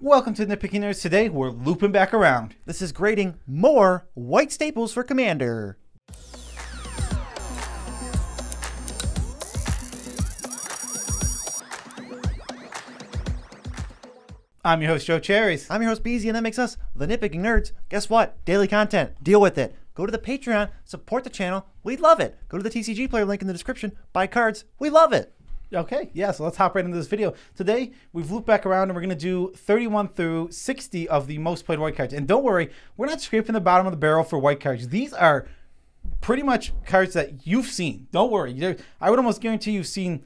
Welcome to Nitpicking Nerds. Today we're looping back around. This is grading more white staples for Commander. I'm your host Joe Cherries. I'm your host Beezy, and that makes us the Nitpicking Nerds. Guess what? Daily content. Deal with it. Go to the Patreon, support the channel. We love it. Go to the TCG player link in the description. Buy cards. We love it. Okay, yeah, so let's hop right into this video. Today, we've looped back around and we're gonna do 31 through 60 of the most played white cards. And don't worry, we're not scraping the bottom of the barrel for white cards. These are pretty much cards that you've seen. Don't worry, I would almost guarantee you've seen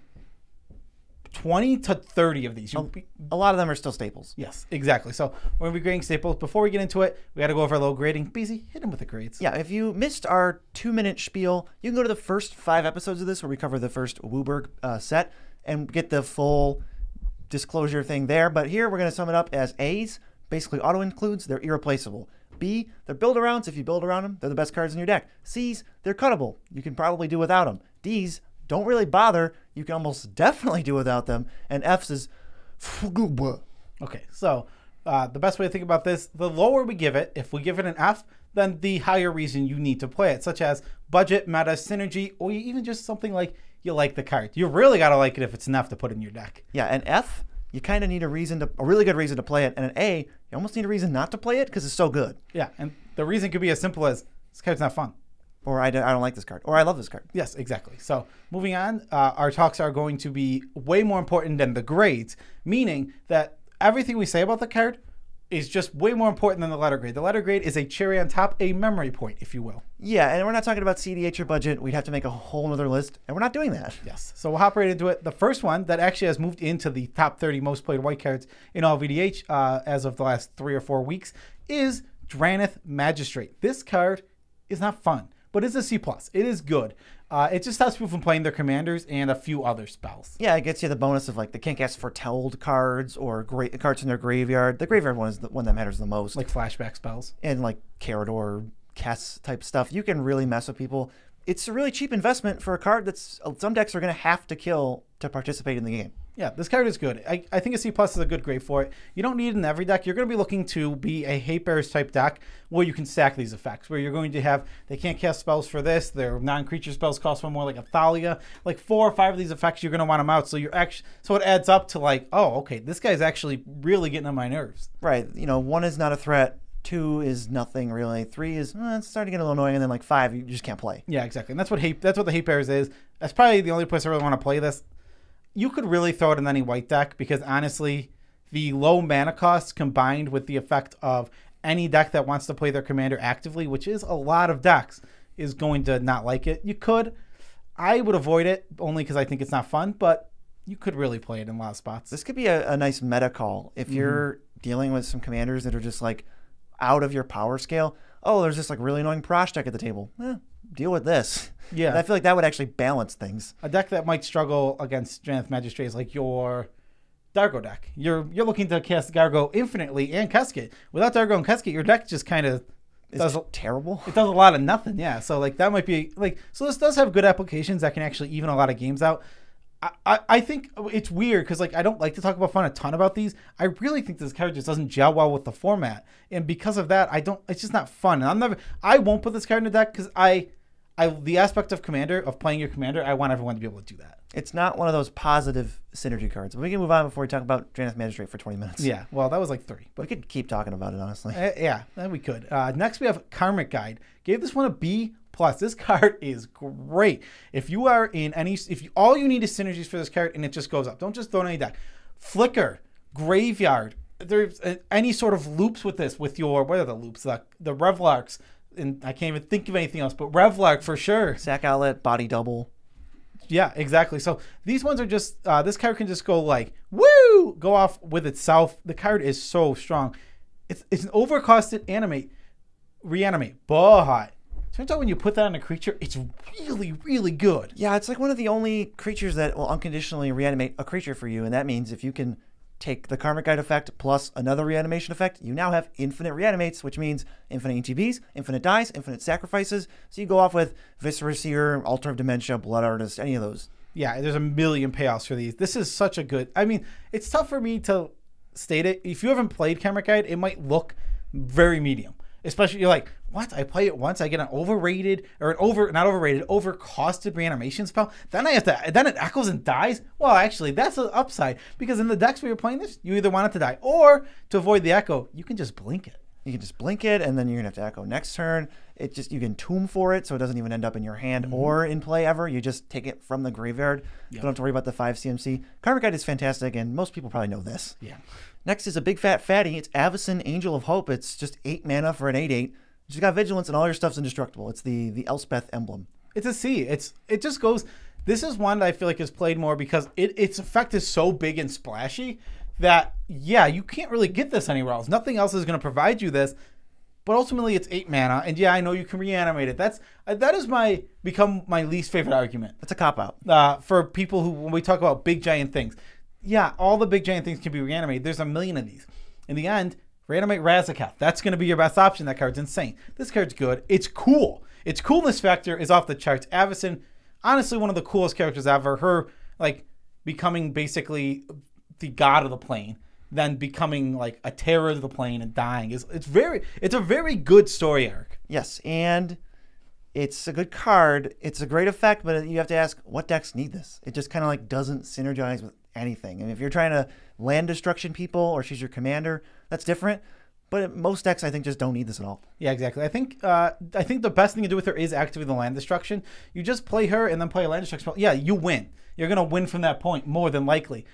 20 to 30 of these. a lot of them are still staples. Yes, exactly. So we're going to be grading staples. Before we get into it, we got to go over a little grading. Beasy, hit them with the grades. Yeah, if you missed our two minute spiel, you can go to the first five episodes of this where we cover the first Wooberg uh, set and get the full disclosure thing there. But here we're going to sum it up as A's, basically auto includes, they're irreplaceable. B, they're build arounds. If you build around them, they're the best cards in your deck. C's, they're cuttable. You can probably do without them. D's, don't really bother. You can almost definitely do without them. And F's is Okay, so uh, the best way to think about this the lower we give it, if we give it an F, then the higher reason you need to play it, such as budget, meta, synergy, or even just something like you like the card. You really got to like it if it's an F to put in your deck. Yeah, an F, you kind of need a reason to, a really good reason to play it. And an A, you almost need a reason not to play it because it's so good. Yeah, and the reason could be as simple as this card's not fun or I don't, I don't like this card, or I love this card. Yes, exactly. So moving on, uh, our talks are going to be way more important than the grades, meaning that everything we say about the card is just way more important than the letter grade. The letter grade is a cherry on top, a memory point, if you will. Yeah, and we're not talking about CDH or budget. We'd have to make a whole other list, and we're not doing that. Yes. So we'll hop right into it. The first one that actually has moved into the top 30 most played white cards in all VDH uh, as of the last three or four weeks is Dranith Magistrate. This card is not fun but it's a C plus. It is good. Uh, it just stops people from playing their commanders and a few other spells. Yeah, it gets you the bonus of like the can't cast foretold cards or great cards in their graveyard. The graveyard one is the one that matters the most. Like flashback spells and like Carador cast type stuff. You can really mess with people. It's a really cheap investment for a card that's uh, some decks are going to have to kill to participate in the game. Yeah, this card is good. I, I think a C plus is a good grade for it. You don't need it in every deck. You're going to be looking to be a hate bears type deck where you can stack these effects, where you're going to have they can't cast spells for this. Their non-creature spells cost one more, like a Thalia. Like four or five of these effects, you're going to want them out. So you're actually so it adds up to like, oh, okay, this guy's actually really getting on my nerves. Right. You know, one is not a threat. Two is nothing really. Three is eh, it's starting to get a little annoying, and then like five, you just can't play. Yeah, exactly. And that's what hate. That's what the hate bears is. That's probably the only place I really want to play this you could really throw it in any white deck because honestly, the low mana cost combined with the effect of any deck that wants to play their commander actively, which is a lot of decks, is going to not like it. You could. I would avoid it only because I think it's not fun, but you could really play it in a lot of spots. This could be a, a nice meta call if mm-hmm. you're dealing with some commanders that are just like out of your power scale. Oh, there's this like really annoying Prosh deck at the table. Eh, deal with this. Yeah. I feel like that would actually balance things. A deck that might struggle against Janeth Magistrate is like your Dargo deck. You're you're looking to cast Gargo infinitely and Keskit. Without Dargo and Keskit, your deck just kind of does terrible. It does a lot of nothing. Yeah. So like that might be like so this does have good applications that can actually even a lot of games out. I, I, I think it's weird because like I don't like to talk about fun a ton about these. I really think this card just doesn't gel well with the format, and because of that, I don't. It's just not fun. And I'm never. I won't put this card in the deck because I I the aspect of commander of playing your commander, I want everyone to be able to do that. It's not one of those positive synergy cards. We can move on before we talk about Draenith Magistrate for 20 minutes. Yeah, well, that was like three, But we could keep talking about it, honestly. Uh, yeah, we could. Uh, next, we have Karmic Guide. Gave this one a B plus. This card is great. If you are in any, if you, all you need is synergies for this card, and it just goes up. Don't just throw any deck. Flicker, Graveyard. There's uh, any sort of loops with this, with your what are the loops? The the Revlarks, and I can't even think of anything else, but Revlock for sure. Sack outlet, body double. Yeah, exactly. So these ones are just uh, this card can just go like woo, go off with itself. The card is so strong. It's it's an overcosted animate, reanimate, bohat. Turns out when you put that on a creature, it's really, really good. Yeah, it's like one of the only creatures that will unconditionally reanimate a creature for you, and that means if you can take the Karmic Guide effect plus another reanimation effect, you now have infinite reanimates, which means infinite ETBs, infinite dies, infinite sacrifices. So you go off with Viscera Seer, Altar of Dementia, Blood Artist, any of those. Yeah, there's a million payoffs for these. This is such a good. I mean, it's tough for me to state it. If you haven't played Karmic Guide, it might look very medium. Especially you're like, what? I play it once, I get an overrated or an over not overrated, overcosted reanimation spell. Then I have to then it echoes and dies. Well, actually, that's an upside because in the decks where you're playing this, you either want it to die or to avoid the echo, you can just blink it you can just blink it and then you're gonna have to echo next turn it just you can tomb for it so it doesn't even end up in your hand mm-hmm. or in play ever you just take it from the graveyard yep. don't have to worry about the 5 cmc karmic guide is fantastic and most people probably know this yeah next is a big fat fatty it's avison angel of hope it's just 8 mana for an 8-8 she's got vigilance and all your stuff's indestructible it's the the elspeth emblem it's a c it's it just goes this is one that I feel like is played more because it, its effect is so big and splashy that yeah, you can't really get this anywhere else. Nothing else is going to provide you this. But ultimately, it's eight mana, and yeah, I know you can reanimate it. That's uh, that is my become my least favorite argument. That's a cop out uh, for people who when we talk about big giant things. Yeah, all the big giant things can be reanimated. There's a million of these. In the end, reanimate Razakath. That's going to be your best option. That card's insane. This card's good. It's cool. Its coolness factor is off the charts. Avison, honestly, one of the coolest characters ever. Her like becoming basically the god of the plane than becoming like a terror to the plane and dying. Is it's very it's a very good story, arc. Yes, and it's a good card. It's a great effect, but you have to ask what decks need this. It just kind of like doesn't synergize with anything. and if you're trying to land destruction people or she's your commander, that's different. But most decks, I think, just don't need this at all. Yeah, exactly. I think uh, I think the best thing to do with her is activate the land destruction. You just play her and then play a land destruction. Yeah, you win. You're gonna win from that point more than likely.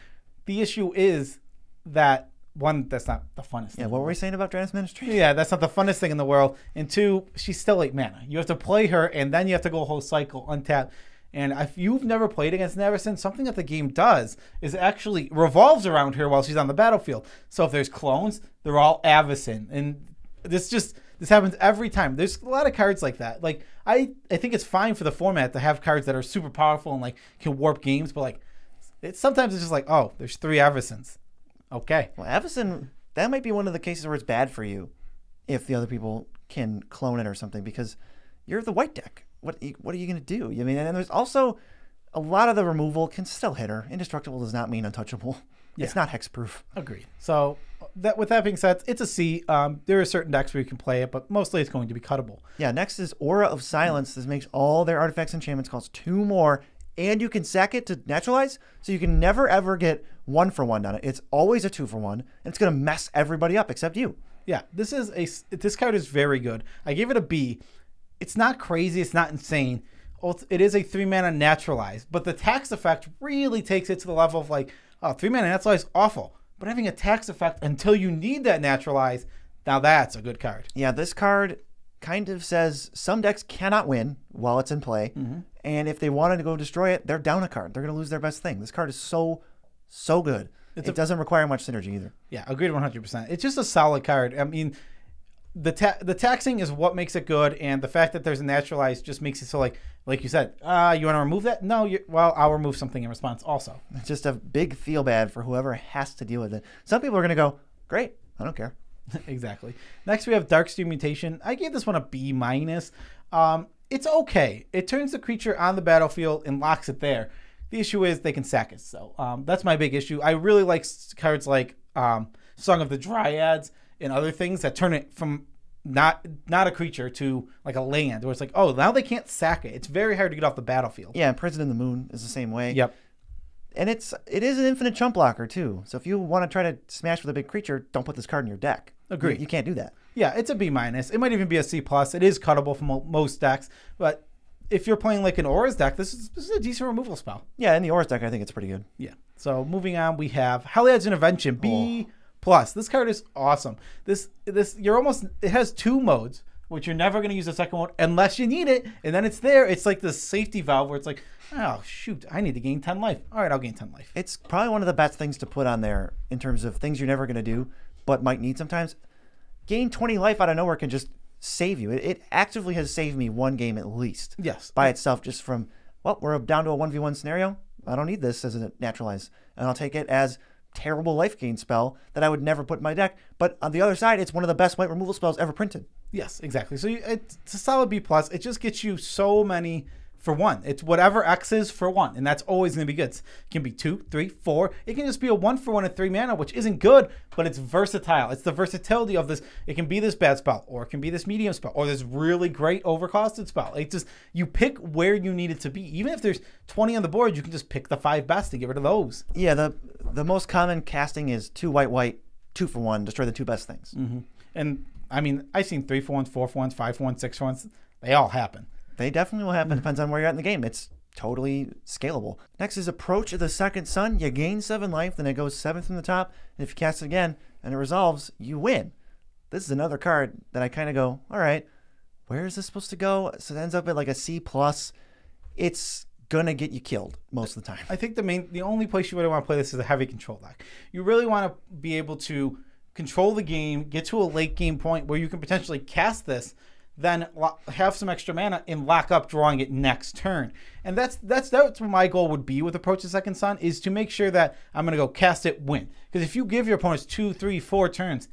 The issue is that one, that's not the funnest. Yeah, thing. what were we saying about Dranis Ministry? Yeah, that's not the funnest thing in the world. And two, she's still eight mana. You have to play her, and then you have to go a whole cycle untap. And if you've never played against Neverson, something that the game does is actually revolves around her while she's on the battlefield. So if there's clones, they're all Avicen. and this just this happens every time. There's a lot of cards like that. Like I, I think it's fine for the format to have cards that are super powerful and like can warp games, but like it's sometimes it's just like, oh, there's three Eversons. Okay. Well, Everson, that might be one of the cases where it's bad for you, if the other people can clone it or something, because you're the white deck. What what are you gonna do? I mean, and there's also a lot of the removal can still hit her. Indestructible does not mean untouchable. Yeah. It's not hexproof. Agreed. So that with that being said, it's a C. Um, there are certain decks where you can play it, but mostly it's going to be cuttable. Yeah. Next is Aura of Silence. This makes all their artifacts and enchantments cost two more and you can sack it to naturalize, so you can never ever get one for one on it. It's always a two for one, and it's gonna mess everybody up except you. Yeah, this is a this card is very good. I gave it a B. It's not crazy. It's not insane. It is a three mana naturalize, but the tax effect really takes it to the level of like, oh, three mana naturalize awful. But having a tax effect until you need that naturalize, now that's a good card. Yeah, this card kind of says some decks cannot win while it's in play. Mm-hmm. And if they wanted to go destroy it, they're down a card. They're going to lose their best thing. This card is so, so good. It's it a, doesn't require much synergy either. Yeah, agreed 100%. It's just a solid card. I mean, the ta- the taxing is what makes it good, and the fact that there's a naturalized just makes it so like like you said, ah, uh, you want to remove that? No, well, I'll remove something in response also. It's just a big feel bad for whoever has to deal with it. Some people are going to go, great, I don't care. exactly. Next, we have Darkstream Mutation. I gave this one a B minus. Um, it's okay. It turns the creature on the battlefield and locks it there. The issue is they can sack it. So um, that's my big issue. I really like cards like um, Song of the Dryads and other things that turn it from not not a creature to like a land where it's like oh now they can't sack it. It's very hard to get off the battlefield. Yeah, Prison in the Moon is the same way. Yep. And it's it is an infinite chump blocker too. So if you want to try to smash with a big creature, don't put this card in your deck. Agree. You, you, can't do that. Yeah, it's a B minus. It might even be a C plus. It is cuttable from most decks, but if you're playing like an Aura's deck, this is this is a decent removal spell. Yeah, in the Aura's deck, I think it's pretty good. Yeah. So moving on, we have Heliod's Intervention B oh. plus. This card is awesome. This this you're almost it has two modes, which you're never going to use the second one unless you need it, and then it's there. It's like the safety valve where it's like, oh shoot, I need to gain ten life. All right, I'll gain ten life. It's probably one of the best things to put on there in terms of things you're never going to do but might need sometimes, gain 20 life out of nowhere can just save you. It, it actively has saved me one game at least. Yes. By itself, just from, well, we're down to a 1v1 scenario. I don't need this as a naturalize. And I'll take it as terrible life gain spell that I would never put in my deck. But on the other side, it's one of the best white removal spells ever printed. Yes, exactly. So you, it's a solid B plus. It just gets you so many for one. It's whatever X is for one, and that's always going to be good. It can be two, three, four. It can just be a one for one and three mana, which isn't good, but it's versatile. It's the versatility of this. It can be this bad spell, or it can be this medium spell, or this really great overcosted spell. It just you pick where you need it to be. Even if there's 20 on the board, you can just pick the five best and get rid of those. Yeah, the the most common casting is two white white, two for one, destroy the two best things. Mm-hmm. And I mean, I've seen three for ones, four for ones, five for ones, six for ones. They all happen. They definitely will happen. Hmm. Depends on where you're at in the game. It's totally scalable. Next is Approach of the Second Sun. You gain seven life, then it goes seven from the top. And if you cast it again and it resolves, you win. This is another card that I kind of go, all right, where is this supposed to go? So it ends up at like a C plus. It's gonna get you killed most of the time. I think the main, the only place you really want to play this is a heavy control deck. You really want to be able to control the game, get to a late game point where you can potentially cast this then have some extra mana and lock up drawing it next turn. And that's that's that's what my goal would be with approach the second sun is to make sure that I'm gonna go cast it win. Because if you give your opponents two, three, four turns,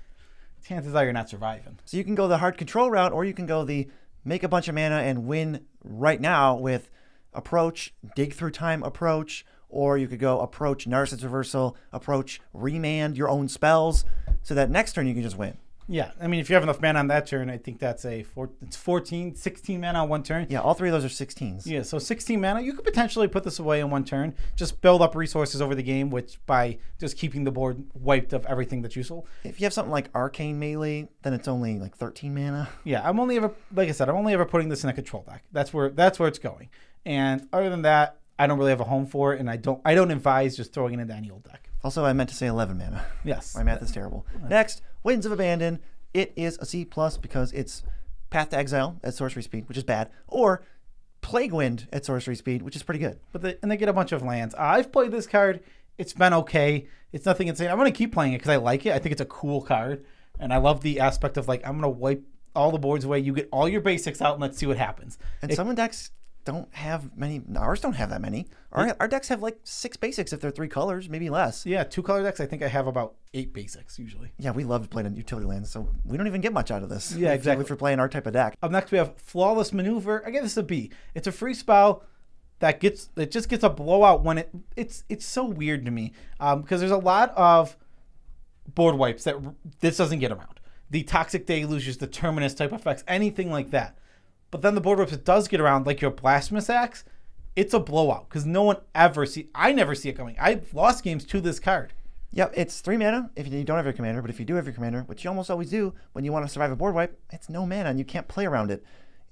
chances are you're not surviving. So you can go the hard control route, or you can go the make a bunch of mana and win right now with approach, dig through time approach, or you could go approach Narcissus Reversal, approach Remand, your own spells, so that next turn you can just win. Yeah, I mean, if you have enough man on that turn, I think that's a four, it's 14, 16 mana on one turn. Yeah, all three of those are 16s. Yeah, so 16 mana, you could potentially put this away in one turn, just build up resources over the game, which by just keeping the board wiped of everything that's useful. If you have something like Arcane Melee, then it's only like 13 mana. Yeah, I'm only ever, like I said, I'm only ever putting this in a control deck. That's where that's where it's going. And other than that, I don't really have a home for it, and I don't I don't advise just throwing it into any old deck. Also, I meant to say 11 mana. Yes. My math is terrible. Next, Winds of Abandon, it is a C plus because it's Path to Exile at sorcery speed, which is bad, or Plague Wind at sorcery speed, which is pretty good. But they, and they get a bunch of lands. I've played this card. It's been okay. It's nothing insane. I'm gonna keep playing it because I like it. I think it's a cool card, and I love the aspect of like I'm gonna wipe all the boards away. You get all your basics out, and let's see what happens. And it, some decks don't have many. Ours don't have that many. Our, our decks have like six basics if they're three colors, maybe less. Yeah, two color decks. I think I have about eight basics usually. Yeah, we love playing in utility lands, so we don't even get much out of this. Yeah, exactly. For playing our type of deck. Up next, we have flawless maneuver. Again, this is a B. It's a free spell that gets it just gets a blowout when it it's it's so weird to me because um, there's a lot of board wipes that this doesn't get around. The toxic deluge, the terminus type effects, anything like that. But then the board if it does get around, like your blasphemous axe, it's a blowout because no one ever see. I never see it coming. I've lost games to this card. Yep, it's three mana if you don't have your commander, but if you do have your commander, which you almost always do when you want to survive a board wipe, it's no mana and you can't play around it.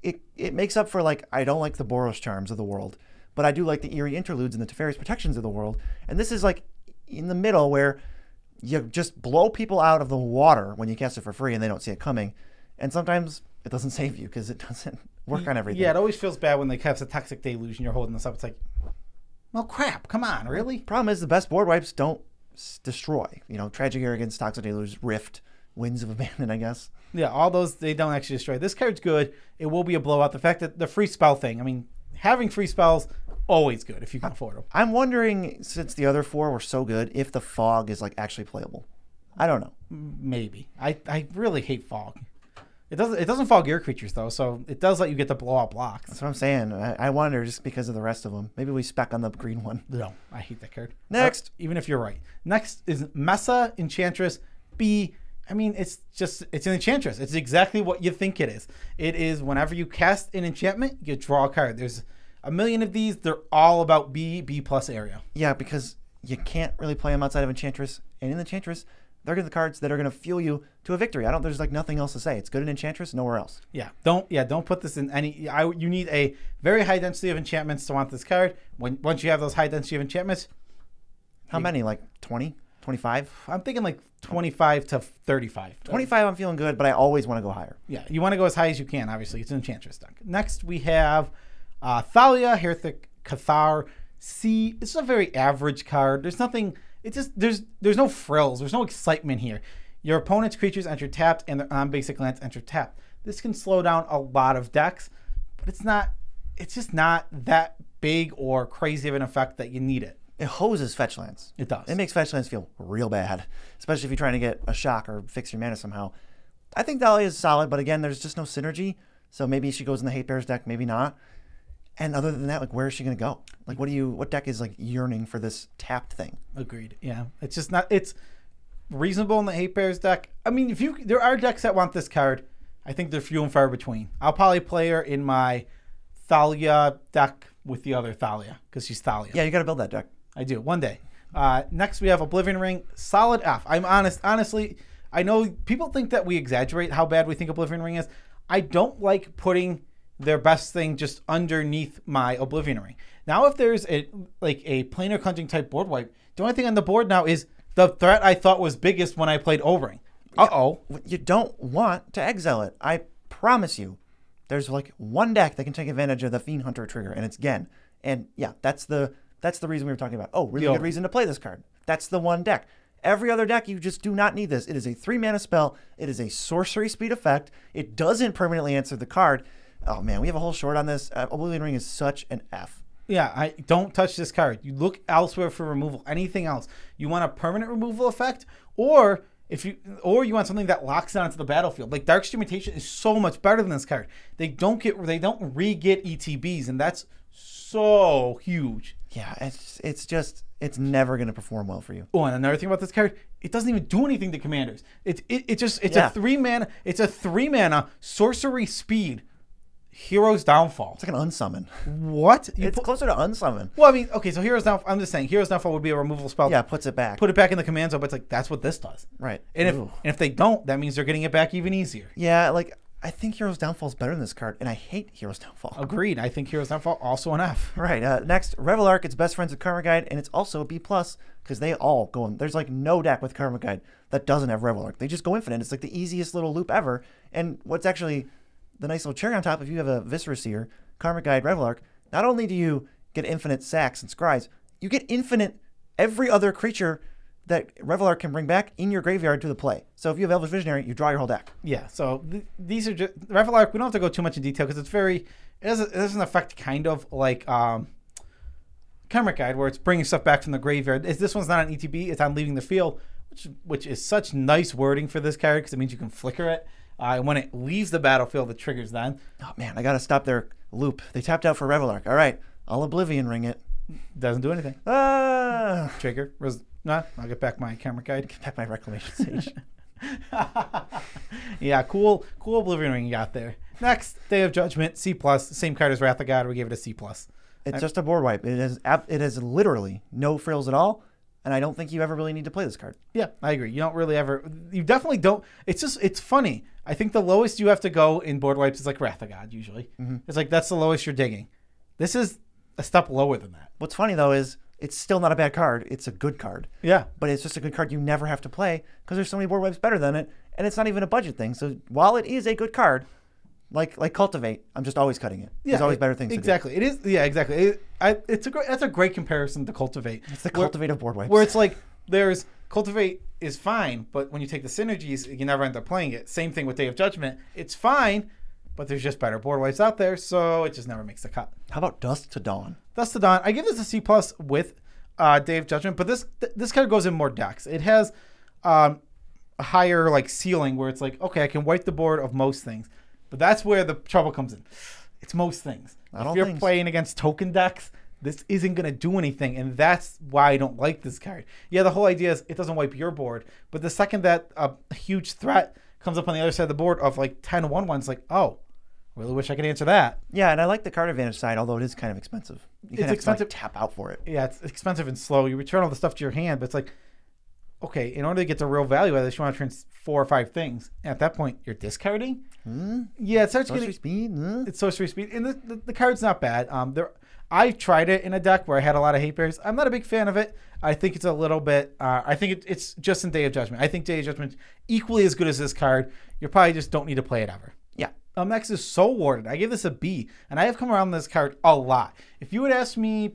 It it makes up for like I don't like the Boros charms of the world, but I do like the eerie interludes and the Teferi's protections of the world. And this is like in the middle where you just blow people out of the water when you cast it for free and they don't see it coming. And sometimes it doesn't save you because it doesn't work on everything. Yeah, it always feels bad when they have a toxic delusion. you're holding this up. It's like, well, crap, come on, really? Problem is, the best board wipes don't destroy. You know, Tragic Arrogance, Toxic Deluge, Rift, Winds of Abandon, I guess. Yeah, all those, they don't actually destroy. This card's good. It will be a blowout. The fact that the free spell thing, I mean, having free spells, always good if you can afford them. I'm wondering, since the other four were so good, if the fog is like actually playable. I don't know. Maybe. I, I really hate fog. It doesn't. It doesn't fall gear creatures though, so it does let you get the blow out blocks. That's what I'm saying. I, I wonder just because of the rest of them. Maybe we spec on the green one. No, I hate that card. Next, uh, even if you're right. Next is Mesa Enchantress B. I mean, it's just it's an enchantress. It's exactly what you think it is. It is whenever you cast an enchantment, you draw a card. There's a million of these. They're all about B B plus area. Yeah, because you can't really play them outside of enchantress and in enchantress they're the cards that are going to fuel you to a victory. I don't. There's like nothing else to say. It's good in Enchantress, nowhere else. Yeah. Don't. Yeah. Don't put this in any. I. You need a very high density of enchantments to want this card. When once you have those high density of enchantments, how you, many? Like 20, 25? I'm thinking like 25 to 35. 25. I'm feeling good, but I always want to go higher. Yeah. You want to go as high as you can. Obviously, it's an Enchantress deck. Next we have uh, Thalia, Herthic, Cathar. See, This is a very average card. There's nothing. It's just there's there's no frills. There's no excitement here. Your opponent's creatures enter tapped, and their on basic lands enter tapped. This can slow down a lot of decks, but it's not. It's just not that big or crazy of an effect that you need it. It hoses fetch lands. It does. It makes fetch lands feel real bad, especially if you're trying to get a shock or fix your mana somehow. I think Dahlia is solid, but again, there's just no synergy. So maybe she goes in the Hate Bears deck, maybe not. And other than that, like where is she going to go? Like what do you what deck is like yearning for this tapped thing? Agreed. Yeah, it's just not it's reasonable in the eight pairs deck. I mean, if you there are decks that want this card. I think they're few and far between. I'll probably play her in my Thalia deck with the other Thalia because she's Thalia. Yeah, you got to build that deck. I do one day. Uh, next, we have Oblivion Ring. Solid F. I'm honest. Honestly, I know people think that we exaggerate how bad we think Oblivion Ring is. I don't like putting their best thing just underneath my oblivion ring. Now, if there's a like a planar hunting type board wipe, the only thing on the board now is the threat I thought was biggest when I played O-ring. Uh-oh. You don't want to exile it. I promise you. There's like one deck that can take advantage of the Fiend Hunter trigger, and it's Gen. And yeah, that's the that's the reason we were talking about. Oh, really good reason to play this card. That's the one deck. Every other deck, you just do not need this. It is a three mana spell. It is a sorcery speed effect. It doesn't permanently answer the card. Oh man, we have a whole short on this. Uh, Oblivion Ring is such an F. Yeah, I don't touch this card. You look elsewhere for removal. Anything else? You want a permanent removal effect, or if you or you want something that locks down onto the battlefield. Like Dark Mutation is so much better than this card. They don't get they don't re get ETBs, and that's so huge. Yeah, it's it's just it's never going to perform well for you. Oh, and another thing about this card, it doesn't even do anything to commanders. It's it, it just it's yeah. a three mana it's a three mana sorcery speed Hero's Downfall. It's like an unsummon. What? You it's closer to unsummon. Well, I mean, okay, so Hero's Downfall. I'm just saying, Hero's Downfall would be a removal spell. Yeah, puts it back. Put it back in the command zone, but it's like that's what this does. Right. And if and if they don't, that means they're getting it back even easier. Yeah, like I think Hero's Downfall is better than this card, and I hate Hero's Downfall. Agreed. I think Hero's Downfall also an F. Right. Uh, next, Revel Arc. It's best friends with Karma Guide, and it's also a B plus because they all go in. There's like no deck with Karma Guide that doesn't have Revel Arc. They just go infinite. It's like the easiest little loop ever. And what's actually the nice little cherry on top, if you have a Viscera Seer, Karmic Guide, Revelark, not only do you get infinite sacks and scribes, you get infinite every other creature that Revelar can bring back in your graveyard to the play. So if you have Elvish Visionary, you draw your whole deck. Yeah. So th- these are just Revelar. We don't have to go too much in detail because it's very it doesn't affect an effect kind of like um, Camera Guide, where it's bringing stuff back from the graveyard. Is this one's not on ETB? It's on leaving the field, which which is such nice wording for this card because it means you can flicker it. Uh, when it leaves the battlefield, it triggers then. Oh man, I gotta stop their loop. They tapped out for Revelark. All right, I'll Oblivion Ring it. Doesn't do anything. Ah! Trigger. Res- nah, I'll get back my camera guide. Get back my reclamation stage. yeah, cool, cool Oblivion Ring you got there. Next, Day of Judgment, C plus, same card as Wrath of God. We gave it a C plus. It's I- just a board wipe. It is it is literally no frills at all and I don't think you ever really need to play this card. Yeah, I agree. You don't really ever. You definitely don't. It's just it's funny. I think the lowest you have to go in board wipes is like Wrath of God usually. Mm-hmm. It's like that's the lowest you're digging. This is a step lower than that. What's funny though is it's still not a bad card. It's a good card. Yeah. But it's just a good card you never have to play because there's so many board wipes better than it, and it's not even a budget thing. So while it is a good card, like like cultivate. I'm just always cutting it. Yeah, There's always it, better things. Exactly. It is. Yeah. Exactly. It, I, it's a great, that's a great comparison to cultivate. It's the cultivate where, of board wipes. Where it's like there's cultivate is fine, but when you take the synergies, you never end up playing it. Same thing with Day of Judgment. It's fine, but there's just better board wipes out there, so it just never makes the cut. How about Dust to Dawn? Dust to Dawn. I give this a C plus with uh, Day of Judgment, but this th- this card goes in more decks. It has um, a higher like ceiling where it's like okay, I can wipe the board of most things. But that's where the trouble comes in. It's most things. If you're playing so. against token decks, this isn't going to do anything, and that's why I don't like this card. Yeah, the whole idea is it doesn't wipe your board, but the second that a huge threat comes up on the other side of the board of like 10 1 ones, like, oh, really wish I could answer that. Yeah, and I like the card advantage side, although it is kind of expensive. You it's expensive. like, tap out for it. Yeah, it's expensive and slow. You return all the stuff to your hand, but it's like, okay, in order to get the real value out of this, you want to turn four or five things. And at that point, you're discarding. Hmm? Yeah, it starts sorcery getting speed. Huh? It's sorcery speed, and the, the, the card's not bad. Um, there, I tried it in a deck where I had a lot of hate bears. I'm not a big fan of it. I think it's a little bit. Uh, I think it, it's just in Day of Judgment. I think Day of Judgment equally as good as this card. You probably just don't need to play it ever. Yeah. Um, is so warded. I give this a B, and I have come around this card a lot. If you would ask me,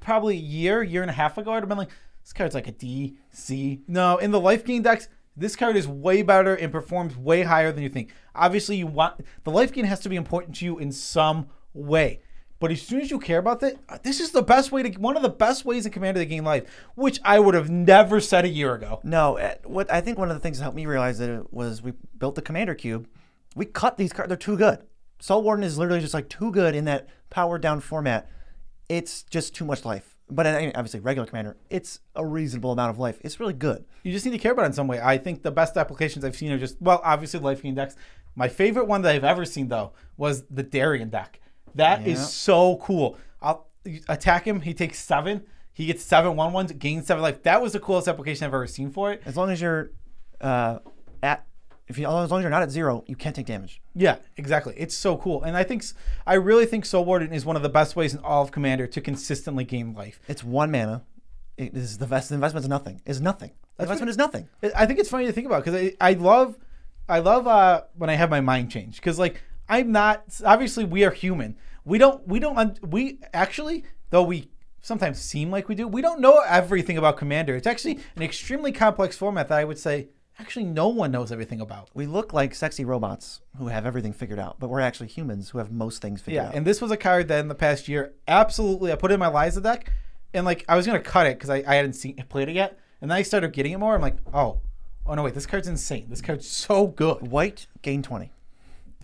probably a year, year and a half ago, I'd have been like, this card's like a D, C. No, in the life gain decks, this card is way better and performs way higher than you think. Obviously, you want the life gain has to be important to you in some way. But as soon as you care about that, uh, this is the best way to one of the best ways in Commander to gain life, which I would have never said a year ago. No, eh, what I think one of the things that helped me realize that it was we built the Commander cube, we cut these cards; they're too good. Soul Warden is literally just like too good in that powered down format. It's just too much life but obviously regular commander, it's a reasonable amount of life. It's really good. You just need to care about it in some way. I think the best applications I've seen are just well, obviously life gain decks. My favorite one that I've ever seen though was the Darien deck. That yeah. is so cool. I'll attack him. He takes seven. He gets seven one ones, gains seven life. That was the coolest application I've ever seen for it. As long as you're uh, at if you, as long as you're not at zero, you can't take damage. Yeah, exactly. It's so cool, and I think I really think Soul Warden is one of the best ways in all of Commander to consistently gain life. It's one mana. It is the best. The nothing. Is nothing. The investment is nothing. I think it's funny to think about because I, I love, I love uh, when I have my mind change because like I'm not obviously we are human. We don't we don't we actually though we sometimes seem like we do. We don't know everything about Commander. It's actually an extremely complex format that I would say actually no one knows everything about. We look like sexy robots who have everything figured out, but we're actually humans who have most things figured yeah, out. And this was a card that in the past year, absolutely, I put in my Liza deck, and like I was gonna cut it because I, I hadn't seen played it yet, and then I started getting it more. I'm like, oh, oh no, wait, this card's insane. This card's so good. White gain twenty.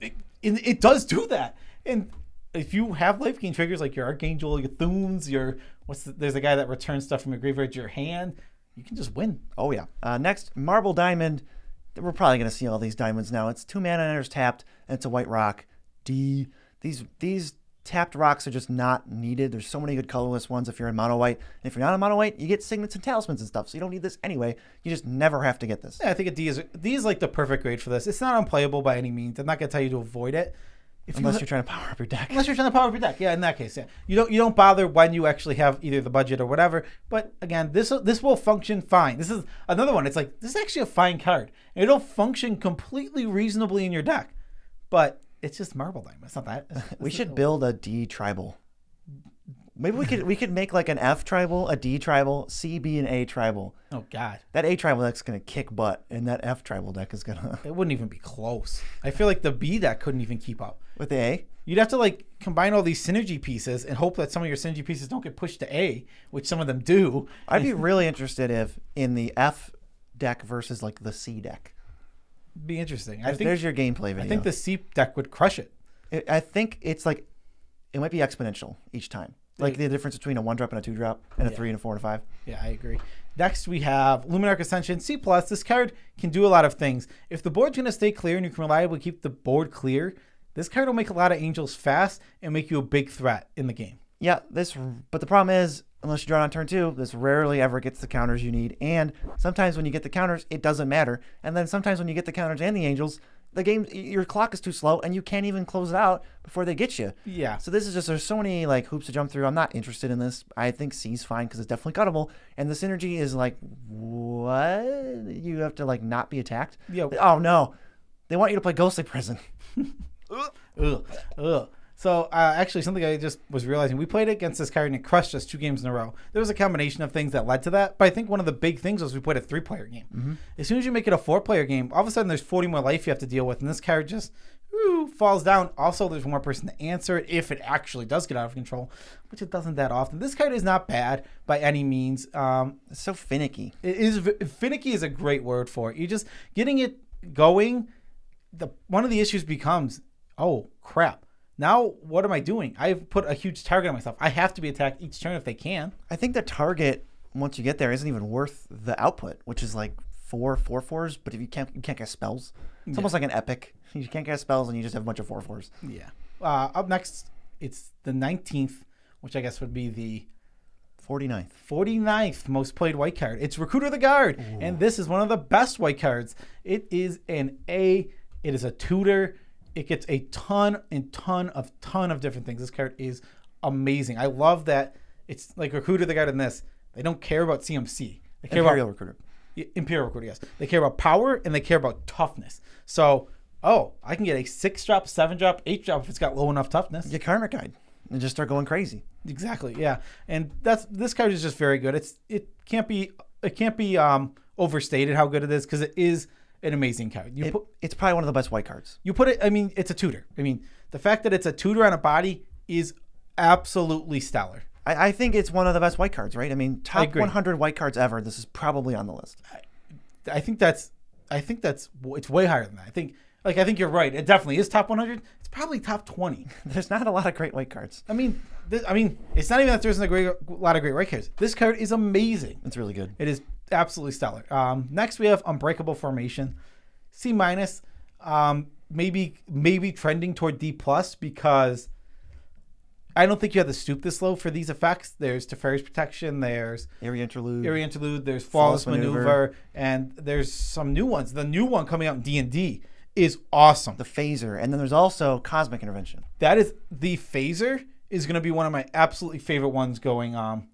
It, it, does do that, and if you have life gain triggers like your Archangel, your Thunes, your what's the, there's a guy that returns stuff from your graveyard to your hand you can just win. Oh, yeah. Uh, next, Marble Diamond. We're probably going to see all these diamonds now. It's two mana enters tapped, and it's a white rock. D. These, these tapped rocks are just not needed. There's so many good colorless ones if you're in mono white. And if you're not in mono white, you get signets and talismans and stuff. So you don't need this anyway. You just never have to get this. Yeah, I think a D is a D is like the perfect grade for this. It's not unplayable by any means. I'm not gonna tell you to avoid it. If unless you are trying to power up your deck. Unless you're trying to power up your deck, yeah. In that case, yeah, you don't you don't bother when you actually have either the budget or whatever. But again, this this will function fine. This is another one. It's like this is actually a fine card. It'll function completely reasonably in your deck, but it's just marble diamond. It's not that. It's, we it's should build a D tribal. Maybe we could we could make like an F tribal, a D tribal, C, B, and A tribal. Oh God, that A tribal deck's gonna kick butt, and that F tribal deck is gonna. It wouldn't even be close. I feel like the B deck couldn't even keep up with the A. You'd have to like combine all these synergy pieces and hope that some of your synergy pieces don't get pushed to A, which some of them do. I'd be really interested if in the F deck versus like the C deck. Be interesting. There's, I think there's your gameplay video. I think the C deck would crush it. it I think it's like it might be exponential each time like the difference between a one drop and a two drop and a yeah. three and a four and a five. Yeah, I agree. Next, we have Luminarch Ascension C+. plus. This card can do a lot of things. If the board's going to stay clear and you can reliably keep the board clear, this card will make a lot of angels fast and make you a big threat in the game. Yeah, this. but the problem is, unless you draw it on turn two, this rarely ever gets the counters you need. And sometimes when you get the counters, it doesn't matter. And then sometimes when you get the counters and the angels, the game your clock is too slow and you can't even close it out before they get you. Yeah. So this is just there's so many like hoops to jump through. I'm not interested in this. I think C's fine because it's definitely cuttable. And the synergy is like what you have to like not be attacked. Yeah. Oh no, they want you to play Ghostly Prison. Ugh. Ugh. So uh, actually, something I just was realizing, we played against this card and it crushed us two games in a row. There was a combination of things that led to that, but I think one of the big things was we played a three-player game. Mm-hmm. As soon as you make it a four-player game, all of a sudden there's 40 more life you have to deal with, and this card just falls down. Also, there's one more person to answer it if it actually does get out of control, which it doesn't that often. This card is not bad by any means. Um, it's so finicky. It is finicky is a great word for it. You just getting it going. The one of the issues becomes, oh crap now, what am I doing? I've put a huge target on myself. I have to be attacked each turn if they can. I think the target once you get there isn't even worth the output, which is like four four fours. But if you can't you can't get spells, it's yeah. almost like an epic. You can't get spells and you just have a bunch of four fours. Yeah. Uh, up next, it's the nineteenth, which I guess would be the 49th. 49th most played white card. It's Recruiter the Guard, Ooh. and this is one of the best white cards. It is an A. It is a tutor it gets a ton and ton of ton of different things. This card is amazing. I love that it's like recruiter they got in this. They don't care about CMC. They care Imperial about recruiter. Imperial recruiter, yes. They care about power and they care about toughness. So, oh, I can get a six drop, seven drop, eight drop if it's got low enough toughness. Get karmic guide and just start going crazy. Exactly. Yeah, and that's this card is just very good. It's it can't be it can't be um overstated how good it is because it is an amazing card. You it, put, it's probably one of the best white cards. You put it. I mean, it's a tutor. I mean, the fact that it's a tutor on a body is absolutely stellar. I, I think it's one of the best white cards, right? I mean, top I 100 white cards ever. This is probably on the list. I, I think that's. I think that's. It's way higher than that. I think. Like I think you're right. It definitely is top 100. It's probably top 20. there's not a lot of great white cards. I mean, th- I mean, it's not even that there isn't a great, lot of great white cards. This card is amazing. It's really good. It is absolutely stellar. Um, next we have Unbreakable Formation, C minus, um, maybe maybe trending toward D plus because I don't think you have to stoop this low for these effects. There's Teferi's Protection, there's Airy Interlude, Airy Interlude, there's Flawless, maneuver. and there's some new ones. The new one coming out in D and D is awesome. The Phaser, and then there's also Cosmic Intervention. That is the Phaser is going to be one of my absolutely favorite ones going um,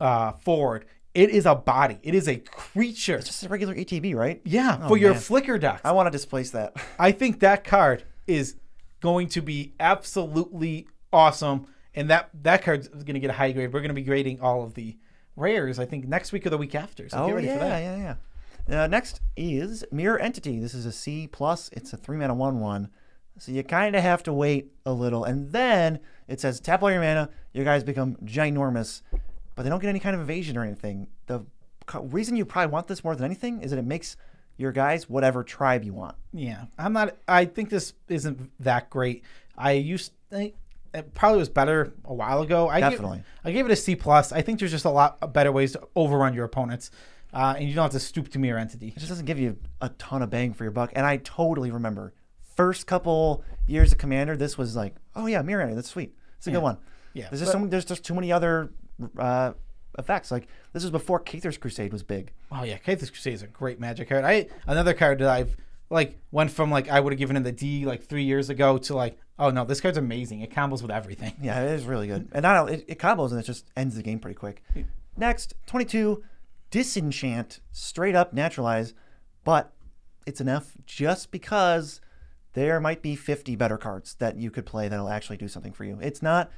uh forward it is a body. It is a creature. It's just a regular ATV, right? Yeah, oh, for man. your flicker ducks. I want to displace that. I think that card is going to be absolutely awesome, and that that card's going to get a high grade. We're going to be grading all of the rares. I think next week or the week after. So oh, get ready yeah, for that. yeah, yeah. Uh, next is Mirror Entity. This is a C plus. It's a three mana one one. So you kind of have to wait a little, and then it says tap all your mana. Your guys become ginormous but they don't get any kind of evasion or anything. The reason you probably want this more than anything is that it makes your guys whatever tribe you want. Yeah, I'm not. I think this isn't that great. I used think it probably was better a while ago. I Definitely, gave, I gave it a C plus. I think there's just a lot better ways to overrun your opponents. Uh, and you don't have to stoop to mirror entity. It just doesn't give you a ton of bang for your buck. And I totally remember first couple years of Commander, this was like, oh yeah, mirror entity, that's sweet. It's a yeah. good one. Yeah, there's just so many, there's just too many other uh, effects. Like this was before Caether's Crusade was big. Oh yeah, Caether's Crusade is a great magic card. I another card that I've like went from like I would have given it the D like three years ago to like oh no this card's amazing. It combos with everything. Yeah, it is really good. And not it, it combos and it just ends the game pretty quick. Next twenty two, disenchant straight up naturalize, but it's an F just because there might be 50 better cards that you could play that'll actually do something for you. It's not.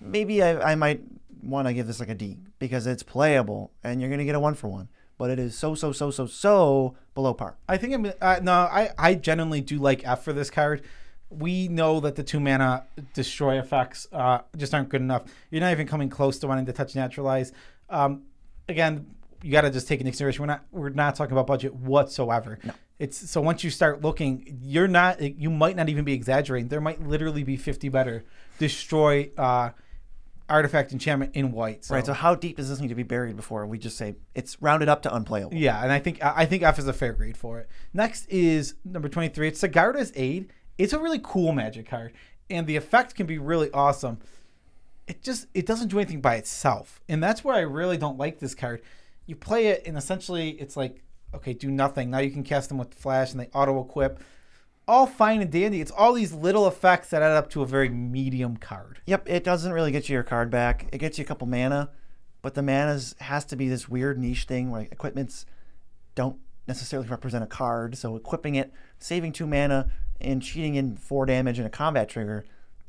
Maybe I, I might want to give this like a D because it's playable and you're going to get a one for one. But it is so, so, so, so, so below par. I think I'm uh, no, I I genuinely do like F for this card. We know that the two mana destroy effects uh, just aren't good enough. You're not even coming close to wanting to touch naturalize. Um, again, you got to just take into consideration we're not we're not talking about budget whatsoever. No. It's so once you start looking, you're not you might not even be exaggerating. There might literally be 50 better destroy uh, artifact enchantment in white. So. Right. So how deep does this need to be buried before we just say it's rounded up to unplayable? Yeah, and I think I think F is a fair grade for it. Next is number twenty three. It's Sigarda's Aid. It's a really cool magic card, and the effect can be really awesome. It just it doesn't do anything by itself, and that's where I really don't like this card. You play it, and essentially it's like, okay, do nothing. Now you can cast them with flash, and they auto equip all fine and dandy. It's all these little effects that add up to a very medium card. Yep, it doesn't really get you your card back. It gets you a couple mana, but the mana has to be this weird niche thing where equipments don't necessarily represent a card. So equipping it, saving two mana, and cheating in four damage and a combat trigger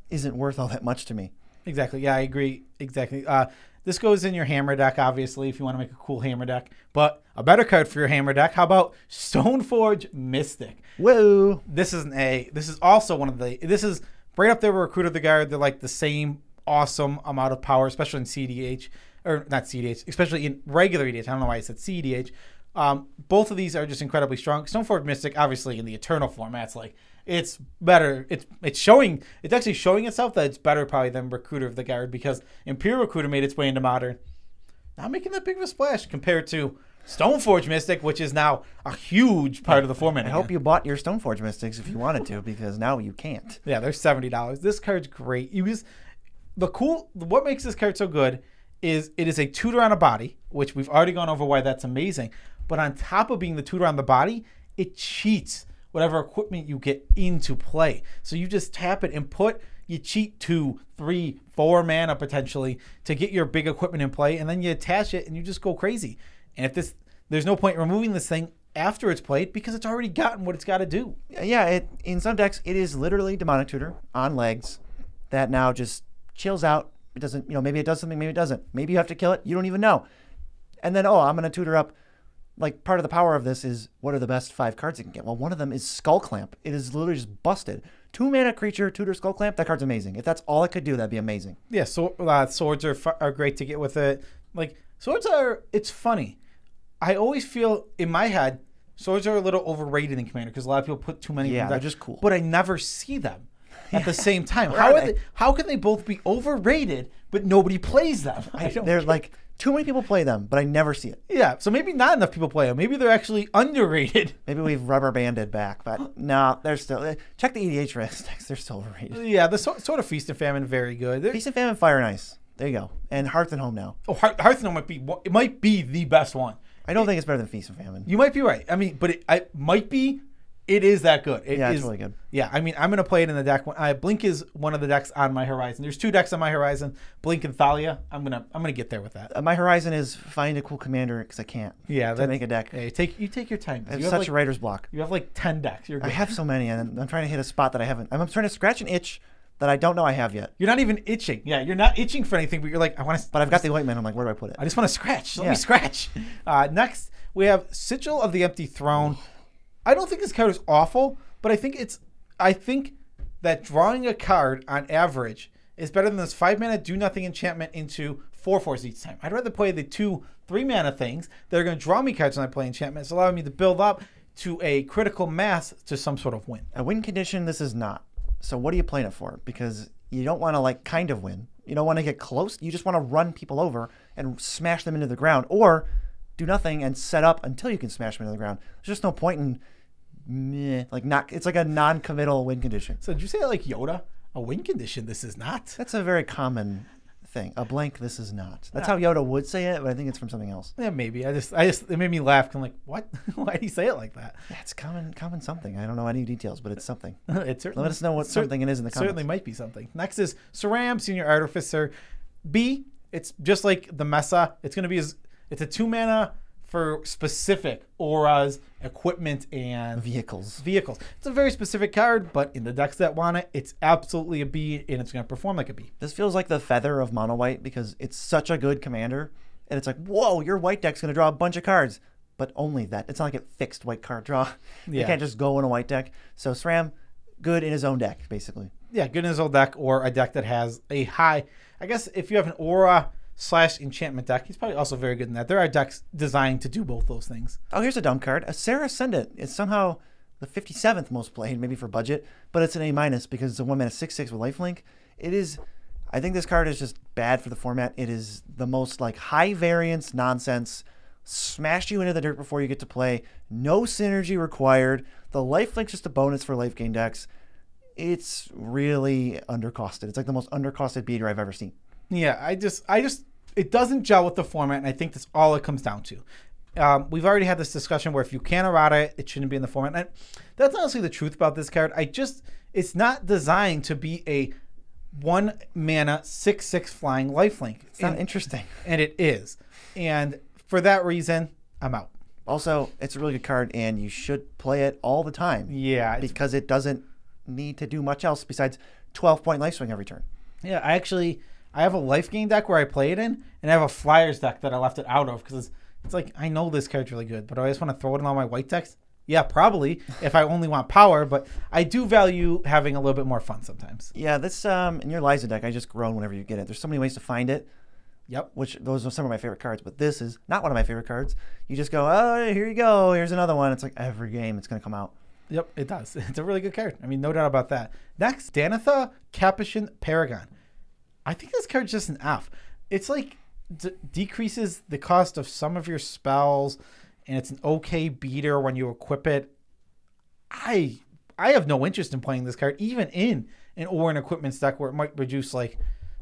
isn't worth all that much to me. Exactly. Yeah, I agree. Exactly. Uh, this goes in your hammer deck, obviously, if you want to make a cool hammer deck. But a better card for your hammer deck, how about Stoneforge Mystic? Whoa! This is an A. This is also one of the. This is right up there with Recruit of the Guard. They're like the same awesome amount of power, especially in CDH or not CDH, especially in regular EDH. I don't know why I said CDH. Um, both of these are just incredibly strong. Stoneforge Mystic, obviously in the Eternal format, it's like it's better. It's it's showing. It's actually showing itself that it's better probably than Recruiter of the Guard because Imperial Recruiter made its way into Modern. Not making that big of a splash compared to Stoneforge Mystic, which is now a huge part of the format. I hope you bought your Stoneforge Mystics if you wanted to, because now you can't. Yeah, they're seventy dollars. This card's great. You was the cool. What makes this card so good is it is a tutor on a body, which we've already gone over why that's amazing. But on top of being the tutor on the body, it cheats whatever equipment you get into play. So you just tap it and put you cheat two, three, four mana potentially to get your big equipment in play, and then you attach it and you just go crazy. And if this, there's no point removing this thing after it's played because it's already gotten what it's got to do. Yeah, it, in some decks it is literally demonic tutor on legs that now just chills out. It doesn't, you know, maybe it does something, maybe it doesn't. Maybe you have to kill it. You don't even know. And then oh, I'm gonna tutor up. Like part of the power of this is what are the best five cards you can get? Well, one of them is Skull Clamp. It is literally just busted. Two mana creature, tutor Skull Clamp. That card's amazing. If that's all it could do, that'd be amazing. Yeah, so uh, swords are are great to get with it. Like swords are, it's funny I always feel in my head, swords are a little overrated in Commander because a lot of people put too many. Yeah, they're just cool. But I never see them at the same time. how are they? they? How can they both be overrated but nobody plays them? I don't. They're care. like too many people play them, but I never see it. Yeah, so maybe not enough people play them. Maybe they're actually underrated. Maybe we've rubber banded back, but no, they're still. Eh, check the EDH rankings; they're still overrated. Yeah, the sort of feast and famine, very good. They're, feast and famine, fire and ice. There you go, and Hearth and Home now. Oh, Hearth, Hearth and Home might be it might be the best one. I don't it, think it's better than Feast and Famine. You might be right. I mean, but it I might be. It is that good. It yeah, is, it's really good. Yeah, I mean, I'm gonna play it in the deck. When uh, I, Blink is one of the decks on my horizon. There's two decks on my horizon. Blink and Thalia. I'm gonna I'm gonna get there with that. Uh, my horizon is find a cool commander because I can't. Yeah, to make a deck. Yeah, you take you take your time. I you have such like, a writer's block. You have like ten decks. I have so many, and I'm, I'm trying to hit a spot that I haven't. I'm, I'm trying to scratch an itch that I don't know I have yet. You're not even itching. Yeah, you're not itching for anything, but you're like, I want to. But I've got the ointment. I'm like, where do I put it? I just want to scratch. Let yeah. me scratch. Uh, next, we have Sigil of the Empty Throne. I don't think this card is awful, but I think it's. I think that drawing a card on average is better than this five mana do nothing enchantment into four fours each time. I'd rather play the two three mana things that are going to draw me cards when I play enchantments, allowing me to build up to a critical mass to some sort of win. A win condition, this is not. So what are you playing it for? Because you don't want to like kind of win. You don't want to get close. You just want to run people over and smash them into the ground, or do nothing and set up until you can smash them into the ground. There's just no point in meh, like not. It's like a non-committal win condition. So did you say like Yoda? A win condition. This is not. That's a very common thing. A blank this is not. That's how Yoda would say it, but I think it's from something else. Yeah, maybe. I just I just it made me laugh. I'm like, what? Why do you say it like that? Yeah, common common something. I don't know any details, but it's something. it certainly let us know what something it is in the comments. Certainly might be something. Next is Saram, Senior Artificer B. It's just like the Mesa. It's gonna be as it's a two mana for specific auras, equipment, and vehicles. Vehicles. It's a very specific card, but in the decks that want it, it's absolutely a B, and it's going to perform like a B. This feels like the feather of mono white because it's such a good commander, and it's like, whoa, your white deck's going to draw a bunch of cards, but only that. It's not like a fixed white card draw. you yeah. can't just go in a white deck. So SRAM, good in his own deck, basically. Yeah, good in his own deck or a deck that has a high. I guess if you have an aura slash enchantment deck. He's probably also very good in that. There are decks designed to do both those things. Oh, here's a dumb card. A Sarah Ascendant. is somehow the 57th most played, maybe for budget, but it's an A minus because it's a one mana six six with lifelink. It is I think this card is just bad for the format. It is the most like high variance nonsense. Smash you into the dirt before you get to play. No synergy required. The lifelink's just a bonus for life gain decks. It's really undercosted. It's like the most undercosted beater I've ever seen. Yeah, I just, I just, it doesn't gel with the format, and I think that's all it comes down to. Um, we've already had this discussion where if you can't errata, it shouldn't be in the format. And that's honestly the truth about this card. I just, it's not designed to be a one mana six six flying lifelink. It's not interesting, and it is. And for that reason, I'm out. Also, it's a really good card, and you should play it all the time. Yeah, because it doesn't need to do much else besides 12 point life swing every turn. Yeah, I actually I have a life gain deck where I play it in, and I have a Flyers deck that I left it out of because it's, it's, like I know this card's really good, but I just want to throw it in all my white decks. Yeah, probably if I only want power, but I do value having a little bit more fun sometimes. Yeah, this um in your Liza deck, I just groan whenever you get it. There's so many ways to find it. Yep. Which those are some of my favorite cards, but this is not one of my favorite cards. You just go, oh, here you go. Here's another one. It's like every game, it's gonna come out. Yep, it does. It's a really good card. I mean, no doubt about that. Next, Danatha Capuchin Paragon. I think this card's just an F. It's like d- decreases the cost of some of your spells, and it's an okay beater when you equip it. I I have no interest in playing this card, even in an or an equipment stack where it might reduce like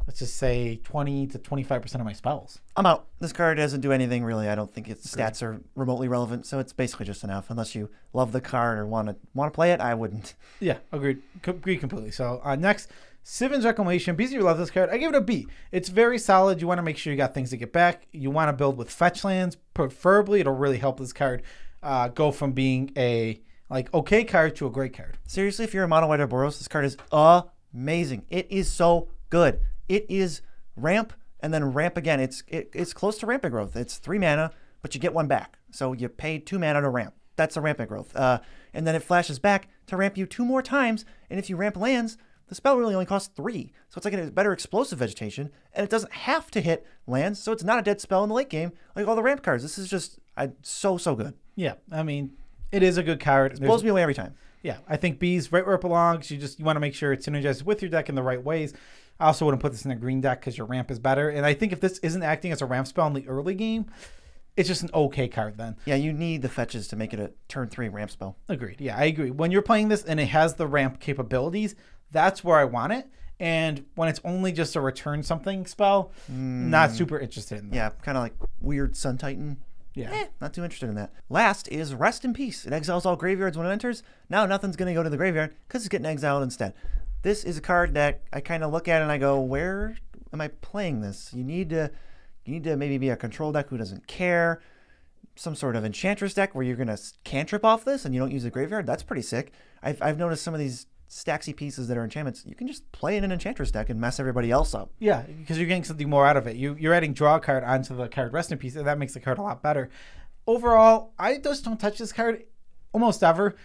let's just say 20 to 25% of my spells. I'm out. This card doesn't do anything really. I don't think its stats are remotely relevant, so it's basically just enough. Unless you love the card or want to want to play it, I wouldn't. Yeah, agreed. agreed completely. So, uh, next Sivan's Reclamation. Beezer, you love this card. I give it a B. It's very solid. You want to make sure you got things to get back. You want to build with fetch lands, preferably. It'll really help this card uh, go from being a like okay card to a great card. Seriously, if you're a mono white Boros, this card is amazing. It is so good. It is ramp and then ramp again. It's it, it's close to rampant growth. It's three mana, but you get one back. So you pay two mana to ramp. That's a rampant growth. Uh, and then it flashes back to ramp you two more times. And if you ramp lands, the spell really only costs three, so it's like a better explosive vegetation, and it doesn't have to hit lands, so it's not a dead spell in the late game like all the ramp cards. This is just I, so so good. Yeah, I mean, it is a good card. It blows me away every time. Yeah, I think B's right where it belongs. You just you want to make sure it's synergized with your deck in the right ways. I also wouldn't put this in the green deck because your ramp is better. And I think if this isn't acting as a ramp spell in the early game, it's just an okay card then. Yeah, you need the fetches to make it a turn three ramp spell. Agreed. Yeah, I agree. When you're playing this and it has the ramp capabilities, that's where I want it. And when it's only just a return something spell, mm. not hmm. super interested in that. Yeah, kind of like weird Sun Titan. Yeah. Eh, not too interested in that. Last is Rest in Peace. It exiles all graveyards when it enters. Now nothing's going to go to the graveyard because it's getting exiled instead. This is a card that I kind of look at and I go, where am I playing this? You need to, you need to maybe be a control deck who doesn't care. Some sort of enchantress deck where you're going to cantrip off this and you don't use the graveyard. That's pretty sick. I've, I've noticed some of these stacksy pieces that are enchantments, you can just play in an enchantress deck and mess everybody else up. Yeah, because you're getting something more out of it. You, you're adding draw card onto the card rest piece and that makes the card a lot better. Overall, I just don't touch this card almost ever.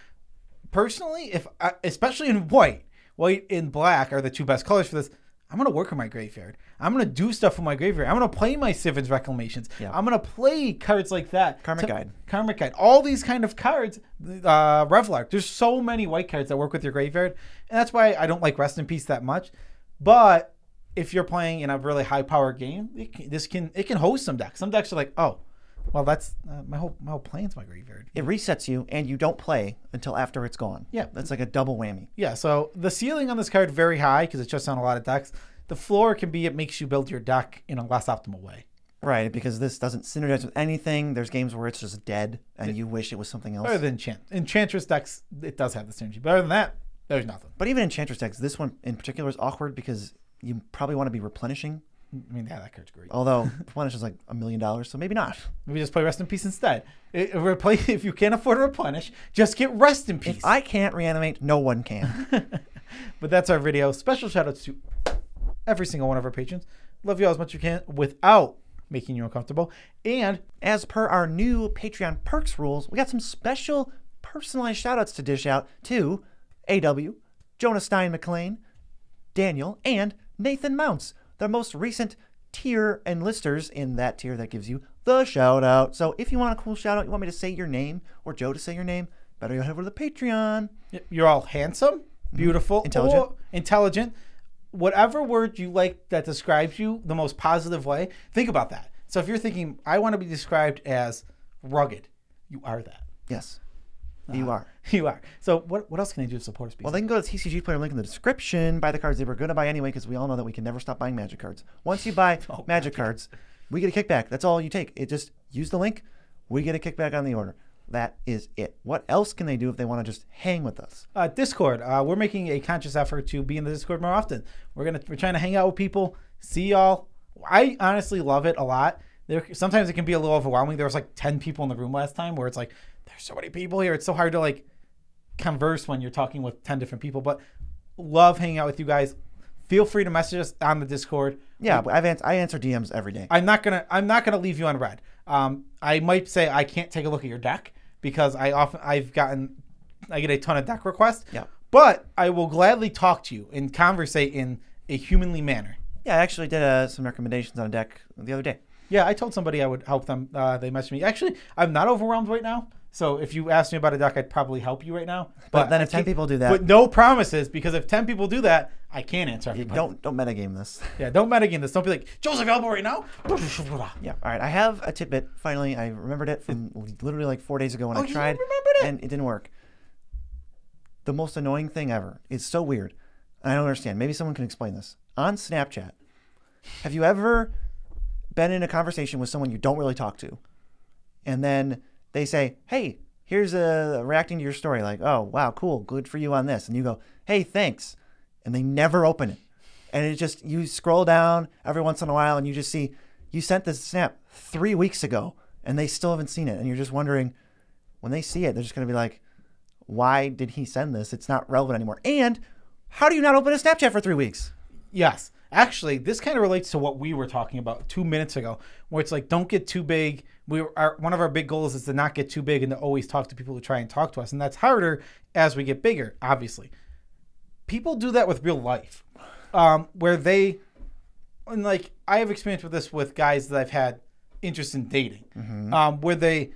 Personally, if I, especially in white, white and black are the two best colors for this. I'm gonna work on my graveyard. I'm gonna do stuff with my graveyard. I'm gonna play my Civid's Reclamations. Yeah. I'm gonna play cards like that. Karmic Guide. Karmic Guide. All these kind of cards. Uh, Revlark. There's so many white cards that work with your graveyard, and that's why I don't like Rest in Peace that much. But if you're playing in a really high power game, can, this can it can host some decks. Some decks are like, oh, well, that's uh, my whole my whole plan's my graveyard. It resets you, and you don't play until after it's gone. Yeah, that's like a double whammy. Yeah, so the ceiling on this card very high because it's just on a lot of decks the floor can be it makes you build your deck in a less optimal way. Right, because this doesn't synergize with anything. There's games where it's just dead, and it, you wish it was something else. Other than Enchant- Enchantress decks, it does have the synergy. But other than that, there's nothing. But even Enchantress decks, this one in particular is awkward because you probably want to be replenishing. I mean, yeah, that card's great. Although replenish is like a million dollars, so maybe not. Maybe just play Rest in Peace instead. It, replace if you can't afford to replenish, just get Rest in Peace. If I can't reanimate, no one can. but that's our video. Special shout outs to every single one of our patrons. Love you all as much as you can without making you uncomfortable. And as per our new Patreon perks rules, we got some special personalized shout-outs to dish out to AW, Jonah Stein McLean, Daniel, and Nathan Mounts, Their most recent tier enlisters in that tier that gives you the shout out. So if you want a cool shout out, you want me to say your name or Joe to say your name, better go head over to the Patreon. You're all handsome, mm-hmm. beautiful, intelligent, intelligent, whatever word you like that describes you the most positive way, think about that. So if you're thinking, I want to be described as rugged, you are that. Yes. Uh-huh. you are. You are. So what, what else can they do to support us? Well, they can go to TCG Player link in the description, buy the cards they were going to buy anyway, because we all know that we can never stop buying magic cards. Once you buy oh, magic, magic cards, we get a kickback. That's all you take. It just use the link. We get a kickback on the order that is it. What else can they do if they want to just hang with us? Uh, Discord. Uh, we're making a conscious effort to be in the Discord more often. We're gonna we're trying to hang out with people. See y'all. I honestly love it a lot. There sometimes it can be a little overwhelming. There was like ten people in the room last time, where it's like there's so many people here. It's so hard to like converse when you're talking with ten different people. But love hanging out with you guys. Feel free to message us on the Discord. Yeah, but I've ans- I answer DMs every day. I'm not gonna I'm not gonna leave you unread. Um, I might say I can't take a look at your deck because I often I've gotten I get a ton of deck requests. Yeah. But I will gladly talk to you and conversate in a humanly manner. Yeah, I actually did uh, some recommendations on a deck the other day. Yeah, I told somebody I would help them. Uh, they messaged me. Actually, I'm not overwhelmed right now. So if you asked me about a duck, I'd probably help you right now. But, but then if ten people do that, but no promises because if ten people do that, I can't answer. Everybody. Don't don't metagame this. Yeah, don't metagame this. Don't be like Joseph Elbow right now. yeah. All right. I have a tidbit. Finally, I remembered it from literally like four days ago when oh, I tried, it? and it didn't work. The most annoying thing ever. It's so weird. I don't understand. Maybe someone can explain this. On Snapchat, have you ever been in a conversation with someone you don't really talk to, and then they say, hey, here's a reacting to your story, like, oh, wow, cool, good for you on this. And you go, hey, thanks. And they never open it. And it just, you scroll down every once in a while and you just see, you sent this snap three weeks ago and they still haven't seen it. And you're just wondering, when they see it, they're just going to be like, why did he send this? It's not relevant anymore. And how do you not open a Snapchat for three weeks? Yes. Actually, this kind of relates to what we were talking about two minutes ago, where it's like don't get too big. We are one of our big goals is to not get too big and to always talk to people who try and talk to us, and that's harder as we get bigger, obviously. People do that with real life, um, where they, and like I have experience with this with guys that I've had interest in dating, mm-hmm. um, where they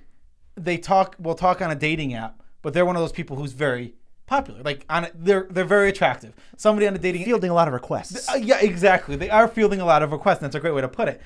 they talk will talk on a dating app, but they're one of those people who's very popular. Like on a, they're they're very attractive. Somebody on a dating fielding a lot of requests. Uh, yeah, exactly. They are fielding a lot of requests. And that's a great way to put it.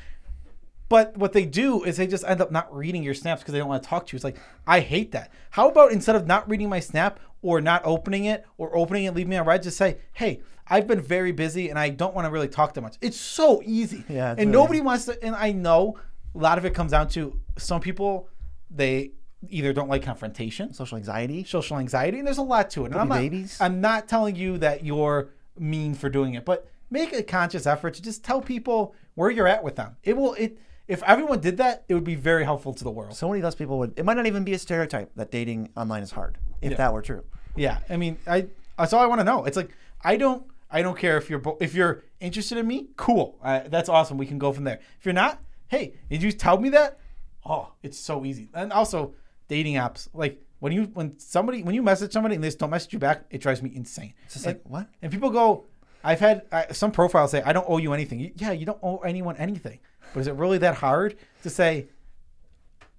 But what they do is they just end up not reading your snaps because they don't want to talk to you. It's like I hate that. How about instead of not reading my snap or not opening it or opening it, leave me on red, just say, hey. I've been very busy and I don't want to really talk that much. It's so easy. Yeah, and really nobody easy. wants to and I know a lot of it comes down to some people they either don't like confrontation, social anxiety, social anxiety, and there's a lot to it. And I'm not, babies. I'm not telling you that you're mean for doing it, but make a conscious effort to just tell people where you're at with them. It will it if everyone did that, it would be very helpful to the world. So many less people would. It might not even be a stereotype that dating online is hard, if yeah. that were true. Yeah, I mean, I that's all I want to know. It's like I don't I don't care if you're if you're interested in me. Cool, uh, that's awesome. We can go from there. If you're not, hey, did you tell me that? Oh, it's so easy. And also, dating apps. Like when you when somebody when you message somebody and they just don't message you back, it drives me insane. It's just and, like what? And people go, I've had some profiles say I don't owe you anything. You, yeah, you don't owe anyone anything. But is it really that hard to say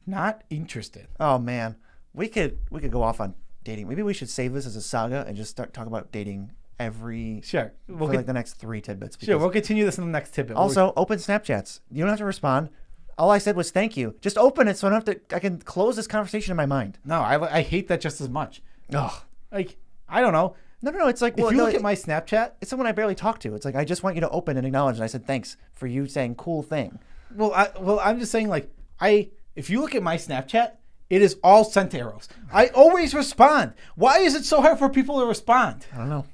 not interested? Oh man, we could we could go off on dating. Maybe we should save this as a saga and just start talking about dating every sure we'll for get, like the next three tidbits. Sure, we'll continue this in the next tidbit. Also, we'll... open Snapchats. You don't have to respond. All I said was thank you. Just open it so I don't have to. I can close this conversation in my mind. No, I, I hate that just as much. Ugh. Like I don't know. No, no, no. It's like well, if you no, look at my Snapchat, it's someone I barely talk to. It's like I just want you to open and acknowledge. And I said thanks for you saying cool thing. Well, I well I'm just saying like I if you look at my Snapchat, it is all sent arrows. I always respond. Why is it so hard for people to respond? I don't know.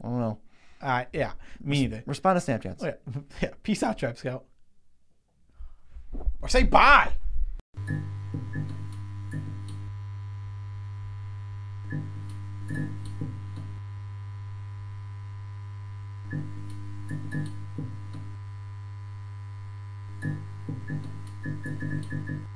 I don't know. Uh, yeah, me either. Respond to Snapchats. Oh, yeah. yeah. Peace out, Trap Scout. Or say bye.